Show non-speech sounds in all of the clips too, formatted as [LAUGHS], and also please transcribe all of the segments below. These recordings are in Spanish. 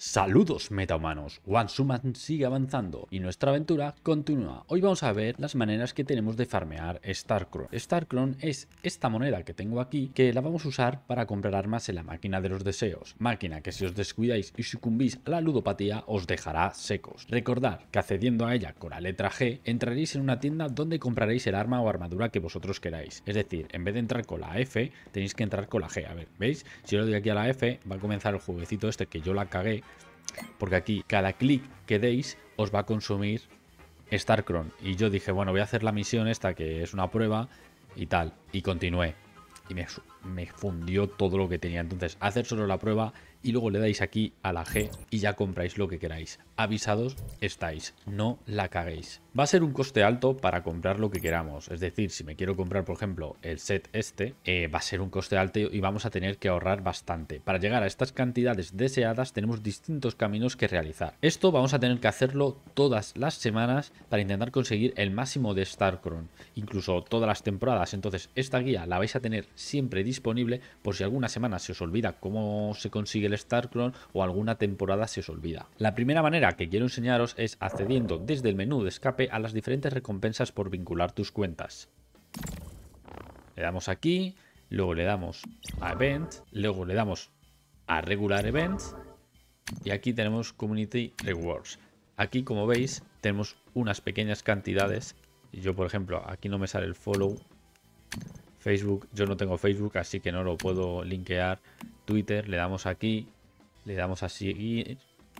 Saludos metahumanos, Suman sigue avanzando y nuestra aventura continúa. Hoy vamos a ver las maneras que tenemos de farmear Star Starcron es esta moneda que tengo aquí que la vamos a usar para comprar armas en la máquina de los deseos. Máquina que si os descuidáis y sucumbís a la ludopatía os dejará secos. Recordad que accediendo a ella con la letra G entraréis en una tienda donde compraréis el arma o armadura que vosotros queráis. Es decir, en vez de entrar con la F tenéis que entrar con la G. A ver, ¿veis? Si yo le doy aquí a la F va a comenzar el jueguecito este que yo la cagué porque aquí cada clic que deis os va a consumir StarCron. Y yo dije, bueno, voy a hacer la misión esta que es una prueba y tal, y continué. Y me me fundió todo lo que tenía. Entonces, hacer solo la prueba y luego le dais aquí a la G y ya compráis lo que queráis. Avisados estáis, no la caguéis. Va a ser un coste alto para comprar lo que queramos. Es decir, si me quiero comprar, por ejemplo, el set este, eh, va a ser un coste alto y vamos a tener que ahorrar bastante. Para llegar a estas cantidades deseadas tenemos distintos caminos que realizar. Esto vamos a tener que hacerlo todas las semanas para intentar conseguir el máximo de StarCron. Incluso todas las temporadas. Entonces, esta guía la vais a tener siempre disponible por si alguna semana se os olvida cómo se consigue el StarClone o alguna temporada se os olvida. La primera manera que quiero enseñaros es accediendo desde el menú de escape a las diferentes recompensas por vincular tus cuentas. Le damos aquí, luego le damos a Event, luego le damos a Regular Event y aquí tenemos Community Rewards. Aquí, como veis, tenemos unas pequeñas cantidades. Yo, por ejemplo, aquí no me sale el follow. Facebook, yo no tengo Facebook, así que no lo puedo linkear. Twitter, le damos aquí, le damos a seguir,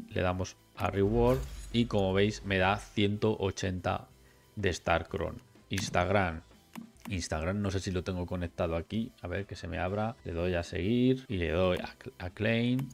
le damos a reward y como veis me da 180 de StarCron. Instagram. Instagram no sé si lo tengo conectado aquí, a ver que se me abra, le doy a seguir y le doy a, a claim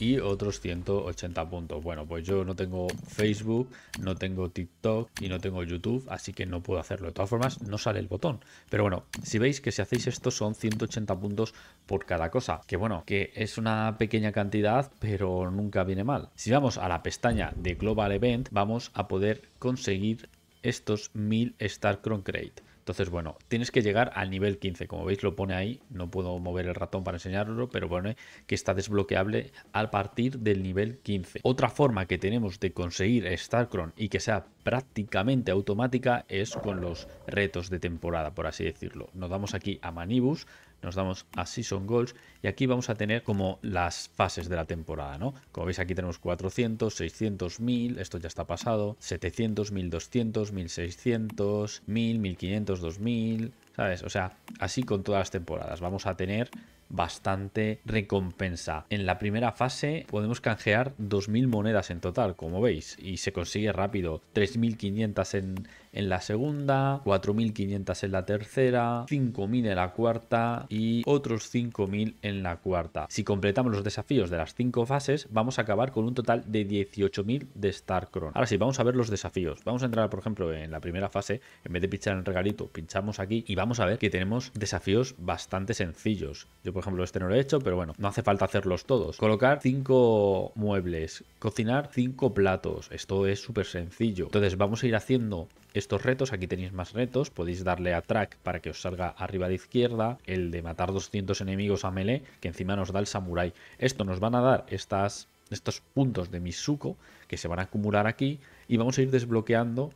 y otros 180 puntos. Bueno, pues yo no tengo Facebook, no tengo TikTok y no tengo YouTube, así que no puedo hacerlo. De todas formas, no sale el botón. Pero bueno, si veis que si hacéis esto son 180 puntos por cada cosa. Que bueno, que es una pequeña cantidad, pero nunca viene mal. Si vamos a la pestaña de Global Event, vamos a poder conseguir estos 1000 Starcron Crate. Entonces, bueno, tienes que llegar al nivel 15. Como veis, lo pone ahí. No puedo mover el ratón para enseñarlo, pero pone que está desbloqueable a partir del nivel 15. Otra forma que tenemos de conseguir StarCron y que sea prácticamente automática es con los retos de temporada, por así decirlo. Nos damos aquí a Manibus, nos damos a Season Goals y aquí vamos a tener como las fases de la temporada, ¿no? Como veis aquí tenemos 400, 600, 1000, esto ya está pasado, 700, 1200, 1600, 1000, 1500, 2000, ¿sabes? O sea, así con todas las temporadas. Vamos a tener bastante recompensa. En la primera fase podemos canjear 2.000 monedas en total, como veis, y se consigue rápido. 3.500 en, la segunda, 4.500 en la tercera, 5.000 en la cuarta y otros 5.000 en la cuarta. Si completamos los desafíos de las cinco fases, vamos a acabar con un total de 18.000 de Starcron. Ahora sí, vamos a ver los desafíos. Vamos a entrar, por ejemplo, en la primera fase, en vez de pinchar en el regalito, pinchamos aquí y vamos a ver que tenemos desafíos bastante sencillos. Yo, por ejemplo, este no lo he hecho, pero bueno, no hace falta hacerlos todos. Colocar 5 muebles, cocinar 5 platos. Esto es súper sencillo. Entonces vamos a ir haciendo estos retos, aquí tenéis más retos, podéis darle a track para que os salga arriba de izquierda, el de matar 200 enemigos a melee, que encima nos da el samurai. Esto nos van a dar estas, estos puntos de Misuko que se van a acumular aquí y vamos a ir desbloqueando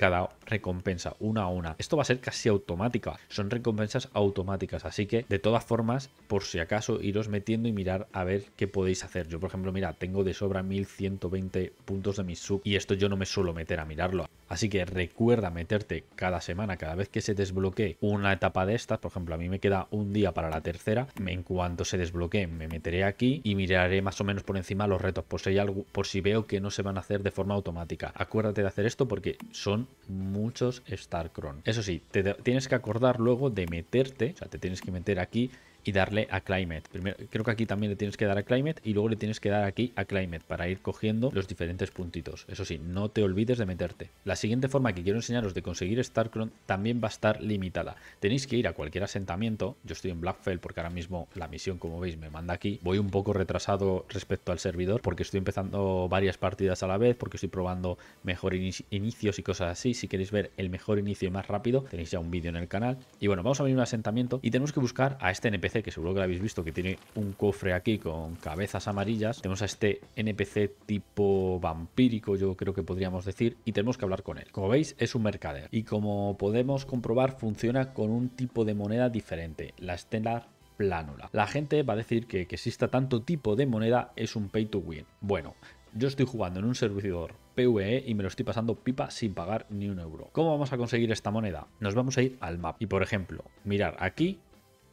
cada recompensa, una a una. Esto va a ser casi automática, son recompensas automáticas, así que de todas formas, por si acaso, iros metiendo y mirar a ver qué podéis hacer. Yo, por ejemplo, mira, tengo de sobra 1120 puntos de mi sub y esto yo no me suelo meter a mirarlo. Así que recuerda meterte cada semana, cada vez que se desbloquee una etapa de estas, por ejemplo, a mí me queda un día para la tercera, en cuanto se desbloquee me meteré aquí y miraré más o menos por encima los retos por si, algo, por si veo que no se van a hacer de forma automática. Acuérdate de hacer esto porque son muchos StarCron. Eso sí, te tienes que acordar luego de meterte, o sea, te tienes que meter aquí y darle a Climate. Primero, creo que aquí también le tienes que dar a Climate y luego le tienes que dar aquí a Climate para ir cogiendo los diferentes puntitos. Eso sí, no te olvides de meterte. La siguiente forma que quiero enseñaros de conseguir Starcron también va a estar limitada. Tenéis que ir a cualquier asentamiento. Yo estoy en Blackfell porque ahora mismo la misión, como veis, me manda aquí. Voy un poco retrasado respecto al servidor porque estoy empezando varias partidas a la vez, porque estoy probando mejor inicios y cosas así. Si queréis ver el mejor inicio y más rápido, tenéis ya un vídeo en el canal. Y bueno, vamos a venir un asentamiento y tenemos que buscar a este NPC que seguro que lo habéis visto, que tiene un cofre aquí con cabezas amarillas. Tenemos a este NPC tipo vampírico, yo creo que podríamos decir, y tenemos que hablar con él. Como veis, es un mercader. Y como podemos comprobar, funciona con un tipo de moneda diferente, la Stellar Plánula. La gente va a decir que, que exista tanto tipo de moneda es un pay to win. Bueno, yo estoy jugando en un servidor PvE y me lo estoy pasando pipa sin pagar ni un euro. ¿Cómo vamos a conseguir esta moneda? Nos vamos a ir al mapa y por ejemplo, mirar aquí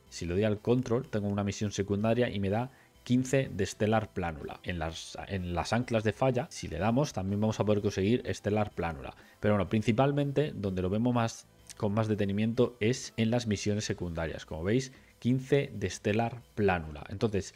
si le doy al control, tengo una misión secundaria y me da 15 de estelar Plánula. En las, en las anclas de falla, si le damos, también vamos a poder conseguir estelar Plánula. Pero bueno, principalmente donde lo vemos más con más detenimiento es en las misiones secundarias. Como veis, 15 de estelar Plánula. Entonces,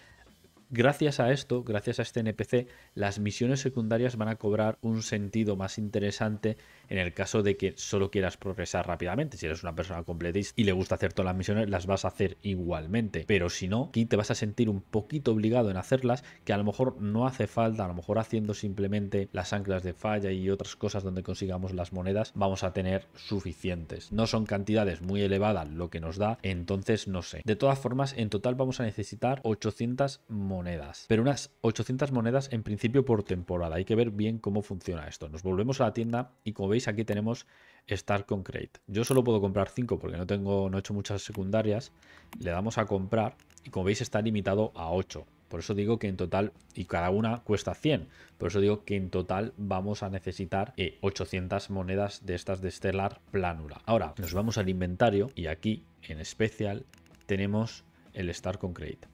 Gracias a esto, gracias a este NPC, las misiones secundarias van a cobrar un sentido más interesante en el caso de que solo quieras progresar rápidamente. Si eres una persona completista y le gusta hacer todas las misiones, las vas a hacer igualmente. Pero si no, aquí te vas a sentir un poquito obligado en hacerlas, que a lo mejor no hace falta, a lo mejor haciendo simplemente las anclas de falla y otras cosas donde consigamos las monedas, vamos a tener suficientes. No son cantidades muy elevadas lo que nos da, entonces no sé. De todas formas, en total vamos a necesitar 800 monedas pero unas 800 monedas en principio por temporada. Hay que ver bien cómo funciona esto. Nos volvemos a la tienda y como veis aquí tenemos Star Concrete. Yo solo puedo comprar 5 porque no tengo no he hecho muchas secundarias. Le damos a comprar y como veis está limitado a 8. Por eso digo que en total, y cada una cuesta 100, por eso digo que en total vamos a necesitar 800 eh, monedas de estas de Stellar Planura. Ahora, nos vamos al inventario y aquí en especial tenemos el Star Concrete.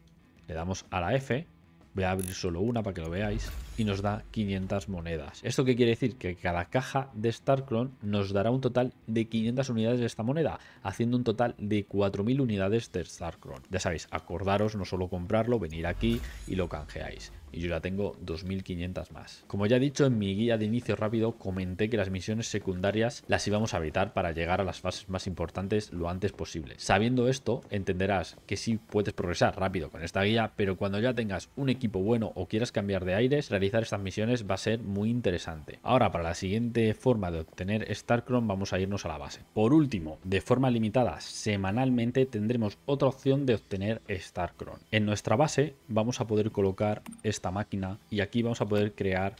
Le damos a la F. Voy a abrir solo una para que lo veáis. Y nos da 500 monedas. ¿Esto qué quiere decir? Que cada caja de Starclone nos dará un total de 500 unidades de esta moneda. Haciendo un total de 4.000 unidades de Starclone. Ya sabéis, acordaros, no solo comprarlo, venir aquí y lo canjeáis y yo ya tengo 2500 más. Como ya he dicho en mi guía de inicio rápido, comenté que las misiones secundarias las íbamos a evitar para llegar a las fases más importantes lo antes posible. Sabiendo esto, entenderás que sí puedes progresar rápido con esta guía, pero cuando ya tengas un equipo bueno o quieras cambiar de aires, realizar estas misiones va a ser muy interesante. Ahora, para la siguiente forma de obtener StarCron, vamos a irnos a la base. Por último, de forma limitada, semanalmente tendremos otra opción de obtener StarCron. En nuestra base vamos a poder colocar esta máquina y aquí vamos a poder crear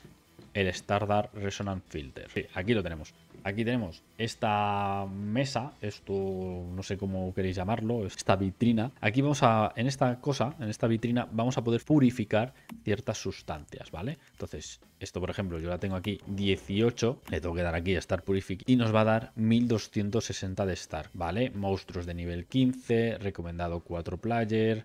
el Stardar Resonant Filter. aquí lo tenemos. Aquí tenemos esta mesa, esto no sé cómo queréis llamarlo, esta vitrina. Aquí vamos a, en esta cosa, en esta vitrina, vamos a poder purificar ciertas sustancias, ¿vale? Entonces, esto por ejemplo, yo la tengo aquí 18, le tengo que dar aquí a Star Purific y nos va a dar 1260 de Star, ¿vale? Monstruos de nivel 15, recomendado 4 player,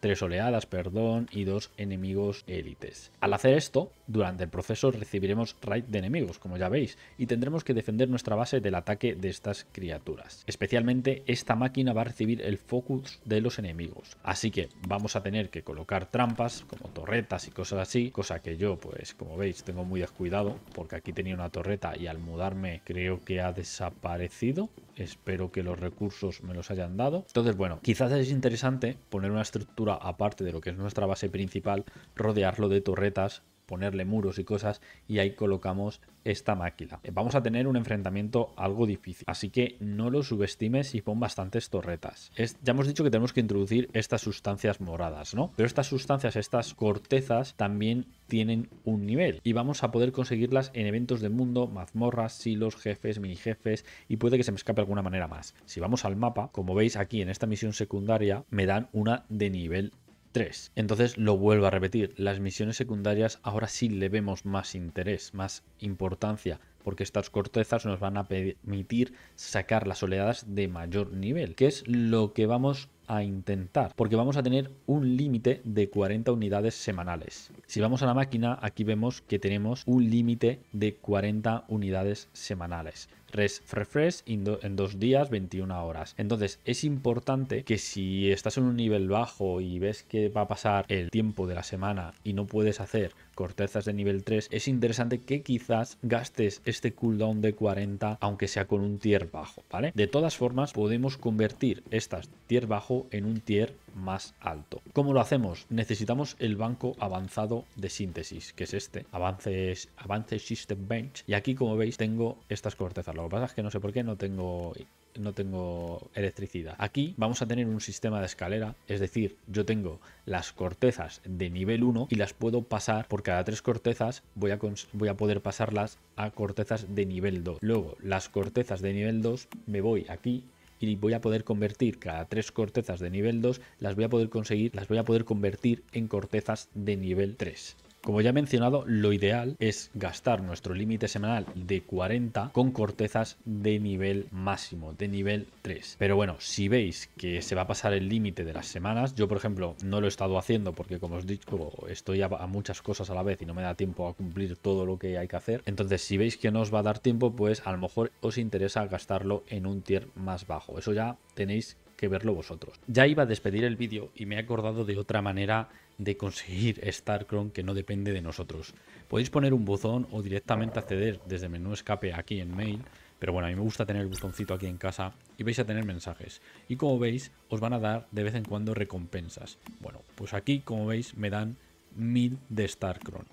tres oleadas perdón, y dos enemigos élites. Al hacer esto, durante el proceso recibiremos raid de enemigos, como ya veis, y tendremos que defender nuestra base del ataque de estas criaturas. Especialmente esta máquina va a recibir el focus de los enemigos, así que vamos a tener que colocar trampas como torretas y cosas así, cosa que yo pues como veis tengo muy descuidado porque aquí tenía una torreta y al mudarme creo que ha desaparecido espero que los recursos me los hayan dado. Entonces, bueno, quizás es interesante poner una estructura aparte de lo que es nuestra base principal, rodearlo de torretas ponerle muros y cosas y ahí colocamos esta máquina. Eh, vamos a tener un enfrentamiento algo difícil, así que no lo subestimes y pon bastantes torretas. ya hemos dicho que tenemos que introducir estas sustancias moradas, ¿no? Pero estas sustancias, estas cortezas también tienen un nivel y vamos a poder conseguirlas en eventos del mundo, mazmorras, silos, jefes, mini jefes y puede que se me escape alguna manera más. Si vamos al mapa, como veis aquí en esta misión secundaria, me dan una de nivel 3. Entonces lo vuelvo a repetir, las misiones secundarias ahora sí le vemos más interés, más importancia, porque estas cortezas nos van a permitir sacar las oleadas de mayor nivel, que es lo que vamos a intentar, porque vamos a tener un límite de 40 unidades semanales. Si vamos a la máquina, aquí vemos que tenemos un límite de 40 unidades semanales refresh en dos días, 21 horas. Entonces es importante que si estás en un nivel bajo y ves que va a pasar el tiempo de la semana y no puedes hacer cortezas de nivel 3, es interesante que quizás gastes este cooldown de 40 aunque sea con un tier bajo, ¿vale? De todas formas podemos convertir estas tier bajo en un tier más alto. ¿Cómo lo hacemos? Necesitamos el banco avanzado de síntesis, que es este, Avances, avances System Bench. Y aquí, como veis, tengo estas cortezas. Lo que pasa es que no sé por qué no tengo no tengo electricidad. Aquí vamos a tener un sistema de escalera, es decir, yo tengo las cortezas de nivel 1 y las puedo pasar por cada tres cortezas, voy a, voy a poder pasarlas a cortezas de nivel 2. Luego, las cortezas de nivel 2 me voy aquí y voy a poder convertir cada tres cortezas de nivel 2, las voy a poder conseguir, las voy a poder convertir en cortezas de nivel 3. Como ya he mencionado, lo ideal es gastar nuestro límite semanal de 40 con cortezas de nivel máximo, de nivel 3. Pero bueno, si veis que se va a pasar el límite de las semanas, yo por ejemplo no lo he estado haciendo porque como os digo estoy a, a muchas cosas a la vez y no me da tiempo a cumplir todo lo que hay que hacer. Entonces, si veis que no os va a dar tiempo, pues a lo mejor os interesa gastarlo en un tier más bajo. Eso ya tenéis que verlo vosotros. Ya iba a despedir el vídeo y me he acordado de otra manera de conseguir [LAUGHS] StarCron que no depende de nosotros. Podéis poner un buzón o directamente acceder desde menú escape aquí en mail, pero bueno, a mí me gusta tener el buzoncito aquí en casa y vais a tener mensajes. Y como veis, os van a dar de vez en cuando recompensas. Bueno, pues aquí como veis me dan 1000 de StarCron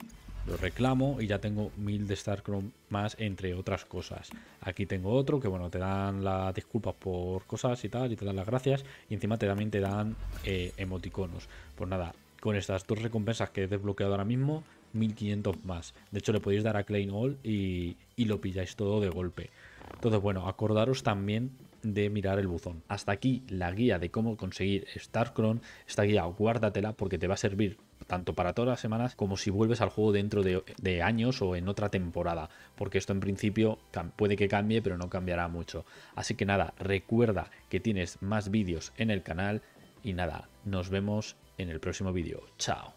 lo reclamo y ya tengo mil de Starcron más, entre otras cosas. Aquí tengo otro que, bueno, te dan las disculpas por cosas y tal, y te dan las gracias, y encima te, también te dan eh, emoticonos. Pues nada, con estas dos recompensas que he desbloqueado ahora mismo, 1500 más. De hecho, le podéis dar a Klein All y, y lo pilláis todo de golpe. Entonces, bueno, acordaros también de mirar el buzón. Hasta aquí la guía de cómo conseguir StarCron. Esta guía guárdatela porque te va a servir tanto para todas las semanas como si vuelves al juego dentro de, años o en otra temporada, porque esto en principio puede que cambie, pero no cambiará mucho. Así que nada, recuerda que tienes más vídeos en el canal y nada, nos vemos en el próximo vídeo. Chao.